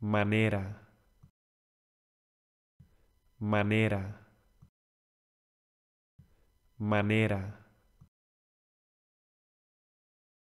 manera, manera, manera.